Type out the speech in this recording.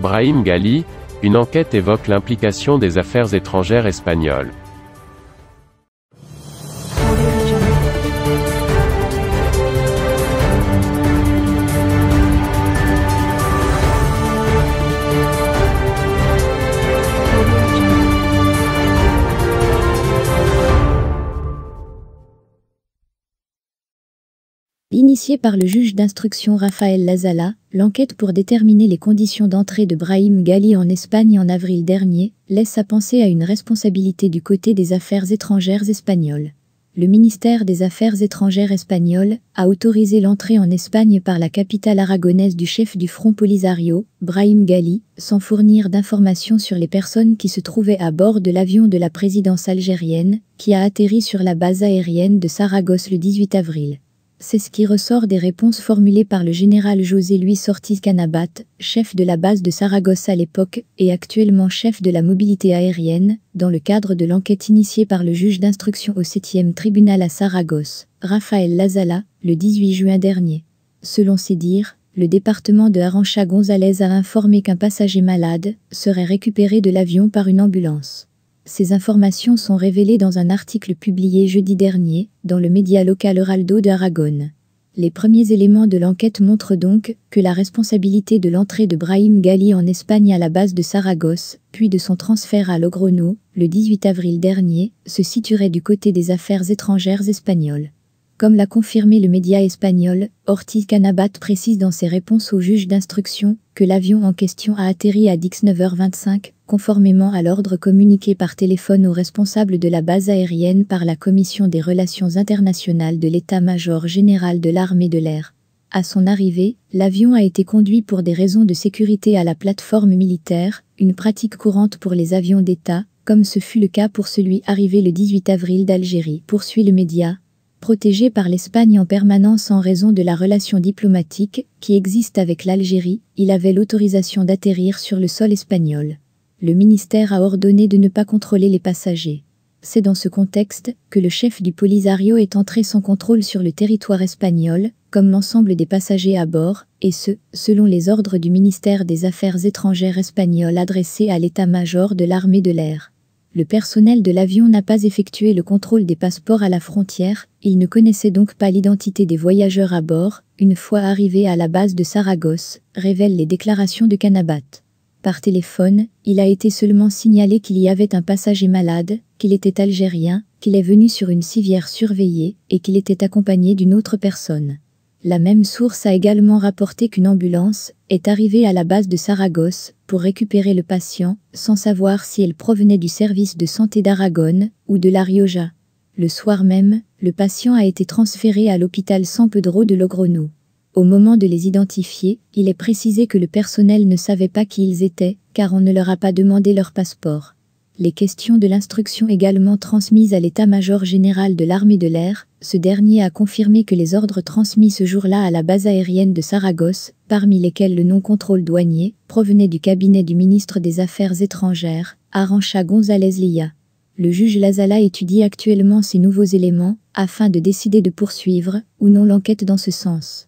Brahim Ghali, une enquête évoque l'implication des affaires étrangères espagnoles. Initiée par le juge d'instruction Rafael Lazala, l'enquête pour déterminer les conditions d'entrée de Brahim Ghali en Espagne en avril dernier laisse à penser à une responsabilité du côté des affaires étrangères espagnoles. Le ministère des Affaires étrangères espagnol a autorisé l'entrée en Espagne par la capitale aragonaise du chef du Front Polisario, Brahim Ghali, sans fournir d'informations sur les personnes qui se trouvaient à bord de l'avion de la présidence algérienne, qui a atterri sur la base aérienne de Saragosse le 18 avril. C'est ce qui ressort des réponses formulées par le général José Luis Ortiz Canabat, chef de la base de Saragosse à l'époque et actuellement chef de la mobilité aérienne, dans le cadre de l'enquête initiée par le juge d'instruction au 7e tribunal à Saragosse, Rafael Lazala, le 18 juin dernier. Selon ses dires, le département de Arancha González a informé qu'un passager malade serait récupéré de l'avion par une ambulance. Ces informations sont révélées dans un article publié jeudi dernier dans le média local Heraldo d'Aragon. Les premiers éléments de l'enquête montrent donc que la responsabilité de l'entrée de Brahim Ghali en Espagne à la base de Saragosse, puis de son transfert à Logrono, le 18 avril dernier, se situerait du côté des affaires étrangères espagnoles. Comme l'a confirmé le média espagnol, Ortiz Canabat précise dans ses réponses au juge d'instruction que l'avion en question a atterri à 19h25 conformément à l'ordre communiqué par téléphone aux responsables de la base aérienne par la Commission des relations internationales de l'État-major général de l'armée de l'air. À son arrivée, l'avion a été conduit pour des raisons de sécurité à la plateforme militaire, une pratique courante pour les avions d'État, comme ce fut le cas pour celui arrivé le 18 avril d'Algérie, poursuit le média. Protégé par l'Espagne en permanence en raison de la relation diplomatique qui existe avec l'Algérie, il avait l'autorisation d'atterrir sur le sol espagnol le ministère a ordonné de ne pas contrôler les passagers. C'est dans ce contexte que le chef du Polisario est entré sans contrôle sur le territoire espagnol, comme l'ensemble des passagers à bord, et ce, selon les ordres du ministère des Affaires étrangères espagnol adressés à l'état-major de l'armée de l'air. Le personnel de l'avion n'a pas effectué le contrôle des passeports à la frontière, il ne connaissait donc pas l'identité des voyageurs à bord, une fois arrivé à la base de Saragosse, révèlent les déclarations de Canabat par téléphone, il a été seulement signalé qu'il y avait un passager malade, qu'il était algérien, qu'il est venu sur une civière surveillée et qu'il était accompagné d'une autre personne. La même source a également rapporté qu'une ambulance est arrivée à la base de Saragosse pour récupérer le patient, sans savoir si elle provenait du service de santé d'Aragone ou de La Rioja. Le soir même, le patient a été transféré à l'hôpital San Pedro de Logrono. Au moment de les identifier, il est précisé que le personnel ne savait pas qui ils étaient, car on ne leur a pas demandé leur passeport. Les questions de l'instruction également transmises à l'état-major général de l'armée de l'air, ce dernier a confirmé que les ordres transmis ce jour-là à la base aérienne de Saragosse, parmi lesquels le non-contrôle douanier, provenaient du cabinet du ministre des Affaires étrangères, Arancha González Lilla. Le juge Lazala étudie actuellement ces nouveaux éléments afin de décider de poursuivre ou non l'enquête dans ce sens.